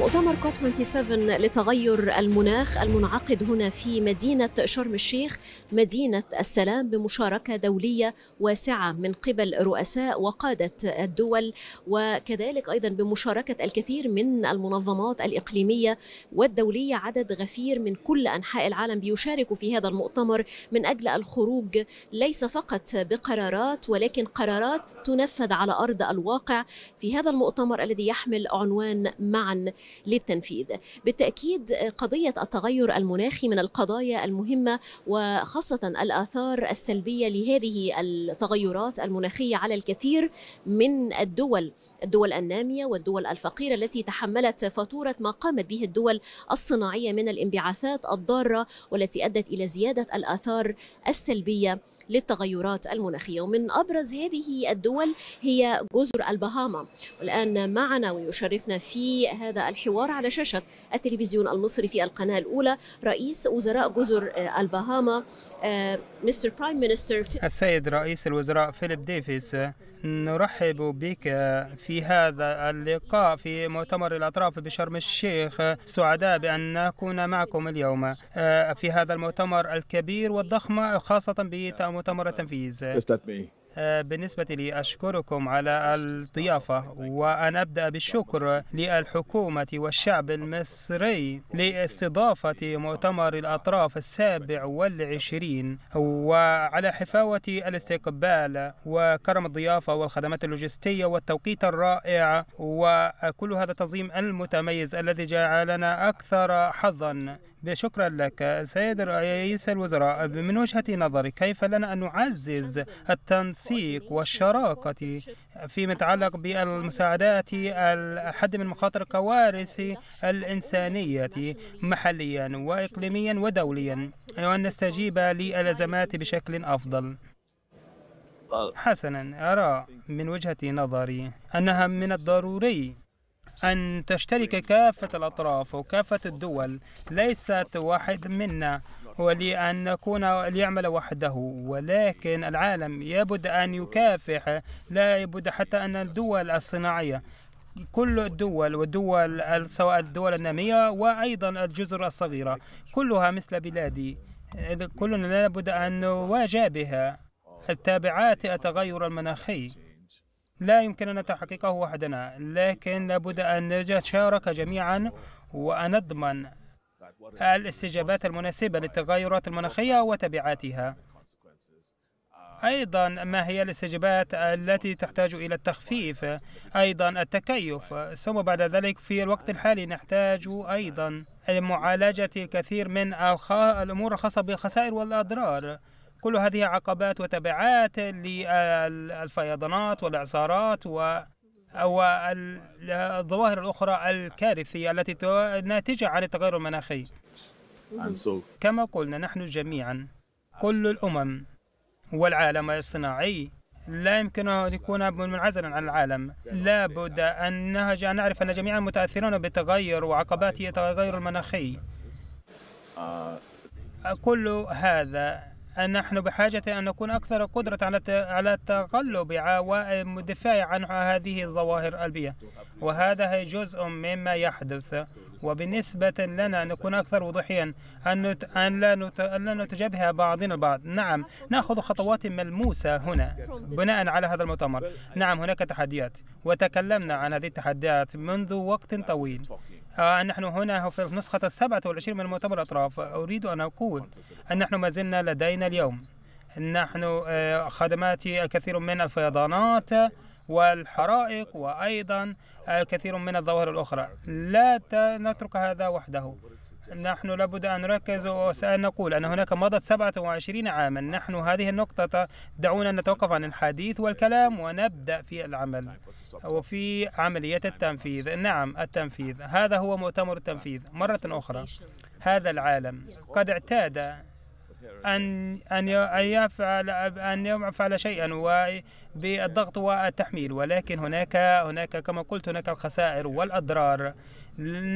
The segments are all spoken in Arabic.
مؤتمر كوب 27 لتغير المناخ المنعقد هنا في مدينة شرم الشيخ مدينة السلام بمشاركة دولية واسعة من قبل رؤساء وقادة الدول وكذلك أيضا بمشاركة الكثير من المنظمات الإقليمية والدولية عدد غفير من كل أنحاء العالم بيشاركوا في هذا المؤتمر من أجل الخروج ليس فقط بقرارات ولكن قرارات تنفذ على أرض الواقع في هذا المؤتمر الذي يحمل عنوان معا للتنفيذ بالتأكيد آه، قضية التغير المناخي من القضايا المهمة وخاصة الآثار السلبية لهذه التغيرات المناخية على الكثير من الدول الدول النامية والدول الفقيرة التي تحملت فاتورة ما قامت به الدول الصناعية من الانبعاثات الضارة والتي أدت إلى زيادة الآثار السلبية للتغيرات المناخية ومن أبرز هذه الدول هي جزر البهاما والآن معنا ويشرفنا في هذا الحوار على شاشة التلفزيون المصري في القناة الأولى رئيس وزراء جزر البهاما مستر برايم مينستر السيد رئيس الوزراء فيليب ديفيس نرحب بك في هذا اللقاء في مؤتمر الأطراف بشرم الشيخ سعداء بأن نكون معكم اليوم آه، في هذا المؤتمر الكبير والضخم خاصة بمؤتمر التنفيذ آه، بالنسبة لي أشكركم على الضيافة وأن أبدأ بالشكر للحكومة والشعب المصري لاستضافة مؤتمر الأطراف السابع والعشرين وعلى حفاوة الاستقبال وكرم الضيافة والخدمات اللوجستية والتوقيت الرائع وكل هذا التنظيم المتميز الذي جعلنا أكثر حظا شكرا لك سيد رئيس الوزراء من وجهة نظري كيف لنا أن نعزز التنسيق والشراكة فيما يتعلق بالمساعدات الحد من مخاطر الكوارث الإنسانية محليا وإقليميا ودوليا وأن نستجيب للأزمات بشكل أفضل حسنا أرى من وجهة نظري أنها من الضروري أن تشترك كافة الأطراف وكافة الدول ليست واحد منا ولأن نكون ليعمل وحده ولكن العالم يبد أن يكافح لا يبد حتى أن الدول الصناعية كل الدول والدول سواء الدول النامية وأيضا الجزر الصغيرة كلها مثل بلادي كلنا لابد أن نواجه بها التابعات التغير المناخي لا يمكننا تحقيقه وحدنا لكن لابد أن نتشارك جميعا وأن نضمن الاستجابات المناسبة للتغيرات المناخية وتبعاتها أيضا ما هي الاستجابات التي تحتاج إلى التخفيف أيضا التكيف ثم بعد ذلك في الوقت الحالي نحتاج أيضا معالجة الكثير من الأمور الخاصة بالخسائر والأضرار كل هذه عقبات وتبعات للفيضانات والإعصارات و والظواهر الأخرى الكارثية التي ناتجة عن التغير المناخي كما قلنا نحن جميعا كل الأمم والعالم الصناعي لا يمكن أن يكون منعزلا عن العالم لا بد أن نعرف أن جميعا متأثرون بالتغير وعقبات التغير المناخي uh, كل هذا أن نحن بحاجة أن نكون أكثر قدرة على على التغلب والدفاع عن هذه الظواهر البيئية وهذا جزء مما يحدث وبالنسبة لنا نكون أكثر وضوحيا أن أن لا نتجبه بعضنا البعض نعم نأخذ خطوات ملموسة هنا بناء على هذا المؤتمر نعم هناك تحديات وتكلمنا عن هذه التحديات منذ وقت طويل آه، نحن هنا في النسخة السبعة والعشرين من مؤتمر الأطراف أريد أن أقول أن نحن ما زلنا لدينا اليوم نحن آه، خدمات الكثير من الفيضانات والحرائق وأيضا كثير من الظواهر الأخرى لا نترك هذا وحده نحن لابد أن نركز وسنقول أن هناك مضت 27 عاما نحن هذه النقطة دعونا نتوقف عن الحديث والكلام ونبدأ في العمل وفي عملية التنفيذ نعم التنفيذ هذا هو مؤتمر التنفيذ مرة أخرى هذا العالم قد اعتاد أن أن يفعل أن يفعل شيئا بالضغط والتحميل ولكن هناك هناك كما قلت هناك الخسائر والأضرار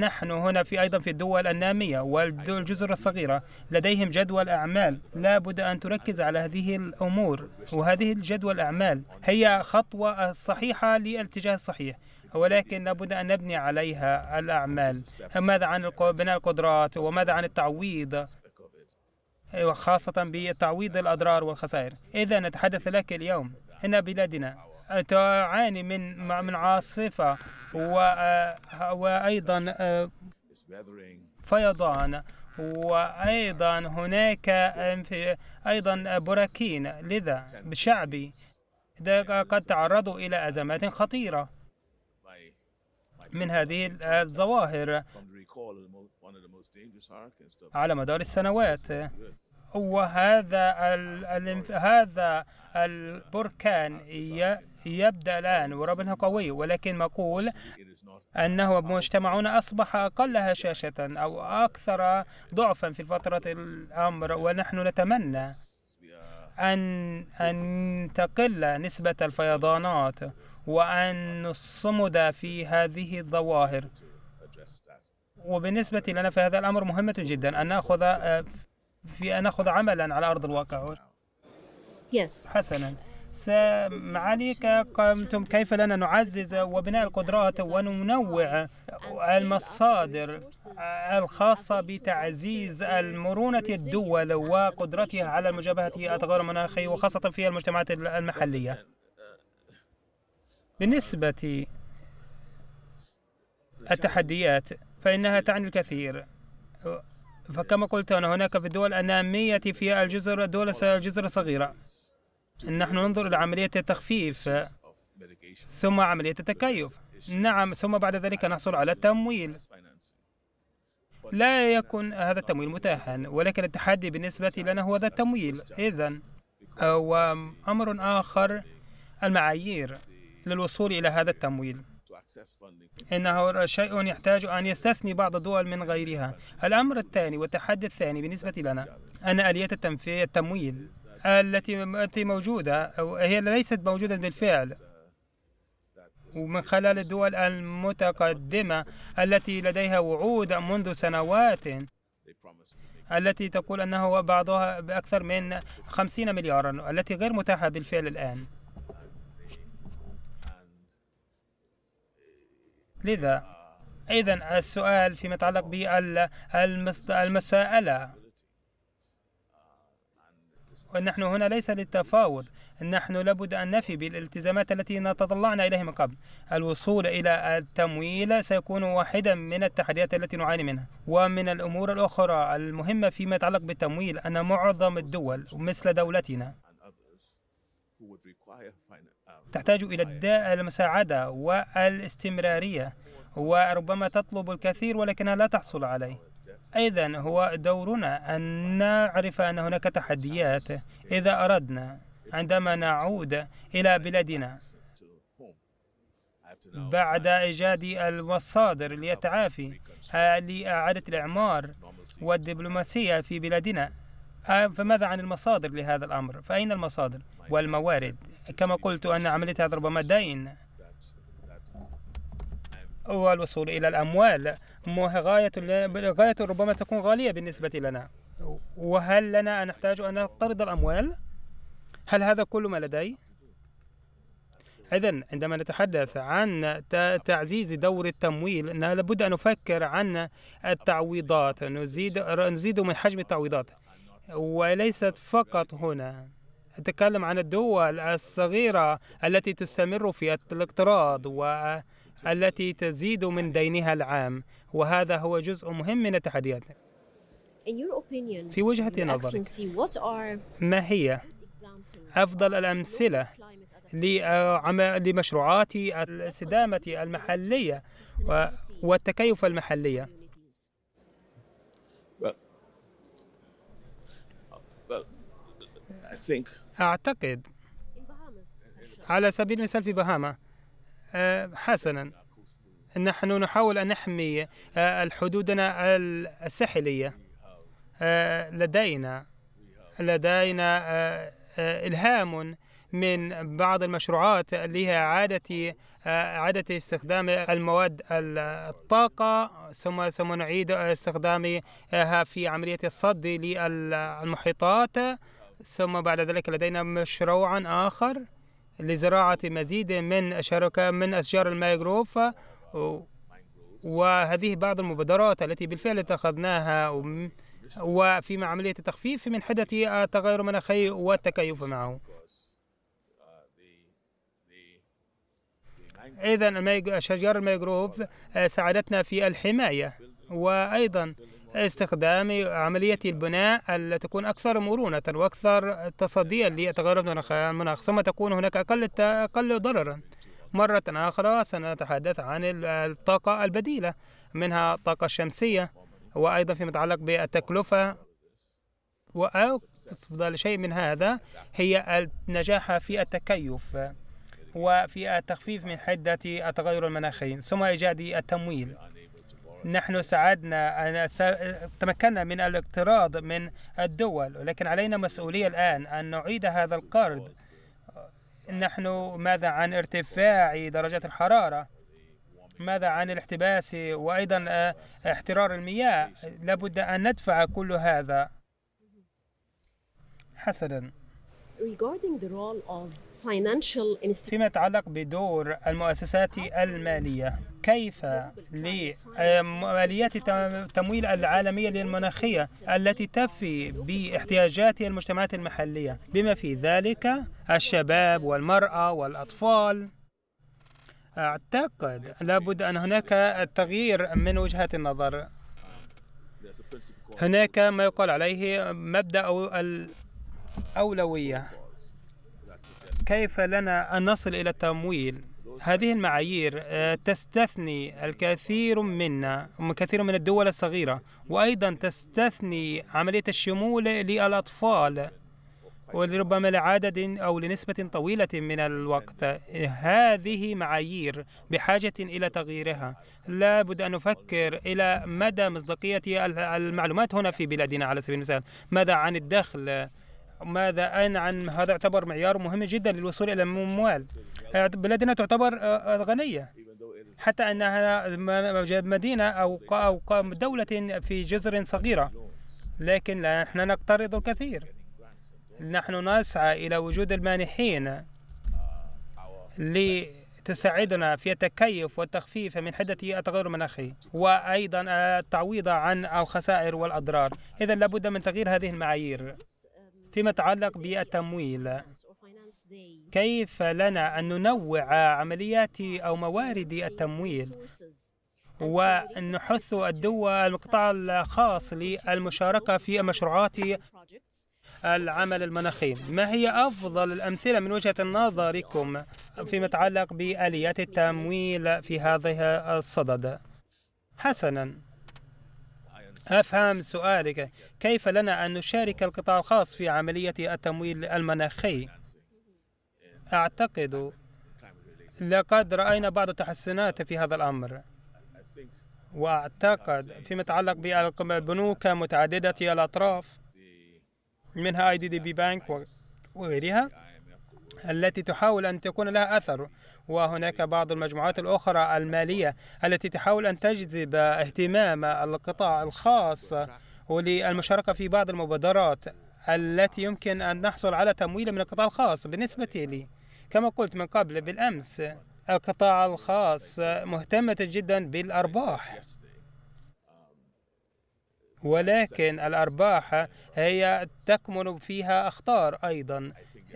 نحن هنا في أيضا في الدول النامية والجزر الصغيرة لديهم جدول أعمال لا بد أن تركز على هذه الأمور وهذه الجدول الأعمال هي خطوة صحيحة للاتجاه الصحيح ولكن لابد أن نبني عليها الأعمال ماذا عن بناء القدرات وماذا عن التعويض وخاصة أيوة، بتعويض الأضرار والخسائر إذا نتحدث لك اليوم إن بلادنا تعاني من من عاصفة آه، وأيضا آه، فيضان وأيضا هناك أيضا براكين لذا شعبي قد تعرضوا إلى أزمات خطيرة من هذه آه، الظواهر على مدار السنوات وهذا ال هذا البركان يبدأ الآن وربنا قوي ولكن مقول أنه مجتمعنا أصبح أقل هشاشة أو أكثر ضعفا في فترة الأمر ونحن نتمنى أن أن تقل نسبة الفيضانات وأن نصمد في هذه الظواهر وبالنسبة لنا في هذا الأمر مهمة جدا أن نأخذ في أن نأخذ عملا على أرض الواقع حسنا معاليك قمتم كيف لنا نعزز وبناء القدرات وننوع المصادر الخاصة بتعزيز المرونة الدول وقدرتها على مجابهة التغير المناخي وخاصة في المجتمعات المحلية بالنسبة التحديات فإنها تعني الكثير فكما قلت أنا هناك في الدول النامية في الجزر دول الجزر الصغيرة نحن ننظر لعملية التخفيف ثم عملية التكيف نعم ثم بعد ذلك نحصل على التمويل لا يكون هذا التمويل متاحا ولكن التحدي بالنسبة لنا هو هذا التمويل إذا وأمر آخر المعايير للوصول إلى هذا التمويل إنه شيء يحتاج أن يستثني بعض الدول من غيرها الأمر الثاني والتحدي الثاني بالنسبة لنا أن آلية التمويل التي التي موجوده هي ليست موجوده بالفعل ومن خلال الدول المتقدمه التي لديها وعود منذ سنوات التي تقول انه بعضها باكثر من 50 مليارا التي غير متاحه بالفعل الان لذا اذا السؤال فيما يتعلق بالمساءله ونحن هنا ليس للتفاوض نحن لابد أن نفي بالالتزامات التي تطلعنا إليها من قبل الوصول إلى التمويل سيكون واحدا من التحديات التي نعاني منها ومن الأمور الأخرى المهمة فيما يتعلق بالتمويل أن معظم الدول مثل دولتنا تحتاج إلى المساعدة والاستمرارية وربما تطلب الكثير ولكنها لا تحصل عليه أيضا هو دورنا أن نعرف أن هناك تحديات إذا أردنا عندما نعود إلى بلادنا بعد إيجاد المصادر للتعافي لإعادة الإعمار والدبلوماسية في بلادنا آه، فماذا عن المصادر لهذا الأمر؟ فأين المصادر والموارد؟ كما قلت أن عملية هذا ربما دين والوصول إلى الأموال غاية غاية ربما تكون غالية بالنسبة لنا وهل لنا أن نحتاج أن نقترض الأموال؟ هل هذا كل ما لدي؟ إذا عندما نتحدث عن تعزيز دور التمويل لابد أن نفكر عن التعويضات نزيد نزيد من حجم التعويضات وليست فقط هنا أتكلم عن الدول الصغيرة التي تستمر في الاقتراض و التي تزيد من دينها العام وهذا هو جزء مهم من التحديات في وجهة نظرك ما هي أفضل الأمثلة لمشروعات الاستدامة المحلية والتكيف المحلية أعتقد على سبيل المثال في بهاما آه، حسنا نحن نحاول أن نحمي آه، حدودنا الساحلية آه، لدينا لدينا إلهام من بعض المشروعات لها عادة عادة استخدام المواد الطاقة ثم ثم نعيد استخدامها في عملية الصد للمحيطات ثم بعد ذلك لدينا مشروعا آخر لزراعة مزيد من الشركة من أشجار المايجروف وهذه بعض المبادرات التي بالفعل اتخذناها وفي عملية التخفيف من حدة التغير المناخي والتكيف معه إذا أشجار المايجروف آه، ساعدتنا في الحماية وأيضا استخدام عملية البناء التي تكون أكثر مرونة وأكثر تصديا لتغير المناخ ثم تكون هناك أقل أقل ضررا مرة أخرى سنتحدث عن الطاقة البديلة منها الطاقة الشمسية وأيضا فيما يتعلق بالتكلفة وأفضل شيء من هذا هي النجاح في التكيف وفي التخفيف من حدة التغير المناخي ثم إيجاد التمويل نحن ساعدنا أن تمكنا من الاقتراض من الدول ولكن علينا مسؤولية الآن أن نعيد هذا القرض نحن ماذا عن ارتفاع درجات الحرارة ماذا عن الاحتباس وأيضا آه، احترار المياه لابد أن ندفع كل هذا حسنا فيما يتعلق بدور المؤسسات المالية كيف لماليات التمويل العالمية للمناخية التي تفي باحتياجات المجتمعات المحلية بما في ذلك الشباب والمرأة والأطفال أعتقد لابد أن هناك تغيير من وجهة النظر هناك ما يقال عليه مبدأ الأولوية كيف لنا أن نصل إلى التمويل هذه المعايير آه، تستثني الكثير منا كثير من الدول الصغيرة وأيضا تستثني عملية الشمول للأطفال ولربما لعدد أو لنسبة طويلة من الوقت هذه معايير بحاجة إلى تغييرها لا بد أن نفكر إلى مدى مصداقية المعلومات هنا في بلادنا على سبيل المثال ماذا عن الدخل ماذا أين عن هذا يعتبر معيار مهم جدا للوصول إلى الأموال آه، بلادنا تعتبر آه، آه، غنية حتى أنها مدينة أو دولة في جزر صغيرة لكن نحن نقترض الكثير نحن نسعى إلى وجود المانحين لتساعدنا في التكيف والتخفيف من حدة التغير المناخي وأيضا التعويض عن الخسائر والأضرار إذا لابد من تغيير هذه المعايير فيما يتعلق بالتمويل كيف لنا أن ننوع عمليات أو موارد التمويل ونحث الدول المقطاع الخاص للمشاركة في مشروعات العمل المناخي ما هي أفضل الأمثلة من وجهة نظركم فيما يتعلق بآليات التمويل في هذا الصدد حسناً أفهم سؤالك كيف لنا أن نشارك القطاع الخاص في عملية التمويل المناخي أعتقد لقد رأينا بعض التحسنات في هذا الأمر وأعتقد فيما يتعلق بالبنوك متعددة الأطراف منها اي دي دي بي بانك وغيرها التي تحاول أن تكون لها أثر وهناك بعض المجموعات الأخرى المالية التي تحاول أن تجذب اهتمام القطاع الخاص وللمشاركة في بعض المبادرات التي يمكن أن نحصل على تمويل من القطاع الخاص بالنسبة لي كما قلت من قبل بالأمس القطاع الخاص مهتمة جدا بالأرباح ولكن الأرباح هي تكمن فيها أخطار أيضا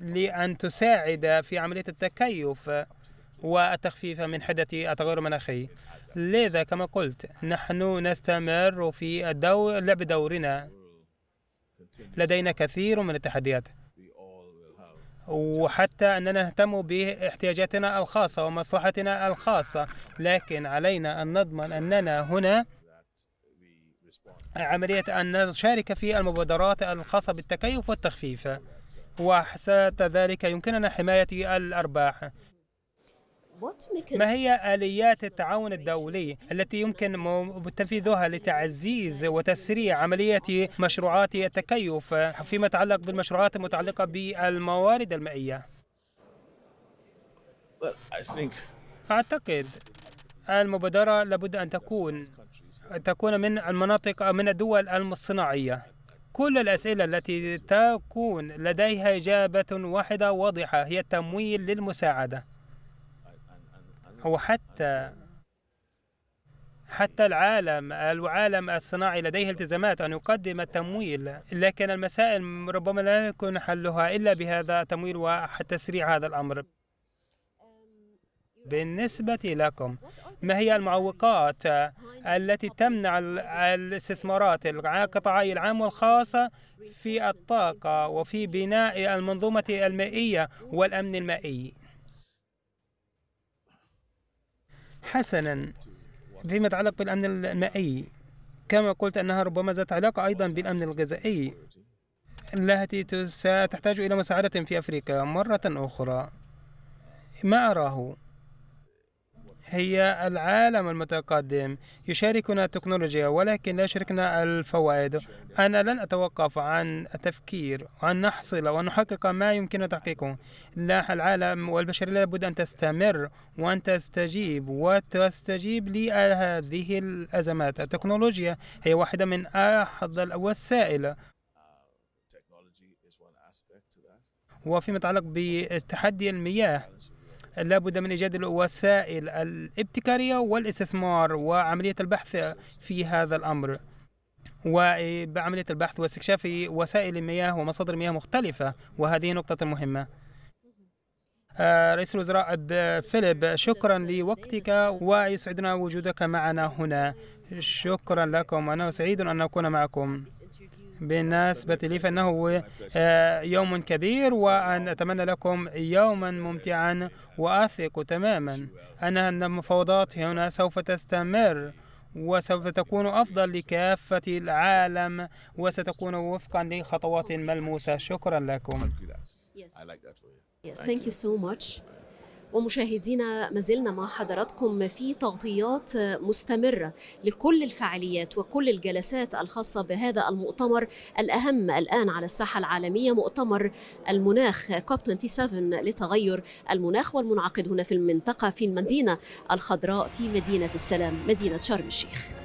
لأن تساعد في عملية التكيف والتخفيف من حدث التغير المناخي لذا كما قلت نحن نستمر في الدور لعب دورنا لدينا كثير من التحديات وحتى أننا نهتم باحتياجاتنا الخاصة ومصلحتنا الخاصة لكن علينا أن نضمن أننا هنا عملية أن نشارك في المبادرات الخاصة بالتكيف والتخفيف وحسب ذلك يمكننا حماية الأرباح ما هي آليات التعاون الدولي التي يمكن تنفيذها لتعزيز وتسريع عملية مشروعات التكيف فيما يتعلق بالمشروعات المتعلقة بالموارد المائية؟ أعتقد المبادرة لابد أن تكون تكون من المناطق أو من الدول الصناعية كل الأسئلة التي تكون لديها إجابة واحدة واضحة هي التمويل للمساعدة وحتى حتى العالم العالم الصناعي لديه التزامات أن يقدم التمويل لكن المسائل ربما لا يكون حلها إلا بهذا التمويل وتسريع هذا الأمر بالنسبة لكم ما هي المعوقات التي تمنع الاستثمارات القطاعي العام والخاصة في الطاقة وفي بناء المنظومة المائية والأمن المائي حسنا فيما يتعلق بالأمن المائي كما قلت أنها ربما ذات علاقة أيضا بالأمن الغذائي التي ستحتاج إلى مساعدة في أفريقيا مرة أخرى ما أراه هي العالم المتقدم يشاركنا التكنولوجيا ولكن لا يشاركنا الفوائد أنا لن أتوقف عن التفكير وأن نحصل وأن نحقق ما يمكن تحقيقه لا العالم والبشرية لابد أن تستمر وأن تستجيب وتستجيب لهذه الأزمات التكنولوجيا هي واحدة من أحد الوسائل uh, وفيما يتعلق بتحدي المياه لابد من إيجاد الوسائل الابتكارية والاستثمار وعملية البحث في هذا الأمر وبعمليه البحث واستكشاف وسائل المياه ومصادر مياه مختلفة وهذه نقطة مهمة آه، رئيس الوزراء فيليب شكرا لوقتك ويسعدنا وجودك معنا هنا شكرا لكم أنا سعيد أن أكون معكم بالنسبة لي فإنه آه، يوم كبير وأن أتمنى لكم يوما ممتعا وأثق تماما أن المفاوضات هنا سوف تستمر وسوف تكون أفضل لكافة العالم وستكون وفقا لخطوات ملموسة شكرا لكم Yes, thank you so much. ومشاهدينا ما زلنا مع حضراتكم في تغطيات مستمرة لكل الفعاليات وكل الجلسات الخاصة بهذا المؤتمر الأهم الآن على الساحة العالمية مؤتمر المناخ كوب 27 لتغير المناخ والمنعقد هنا في المنطقة في المدينة الخضراء في مدينة السلام مدينة شرم الشيخ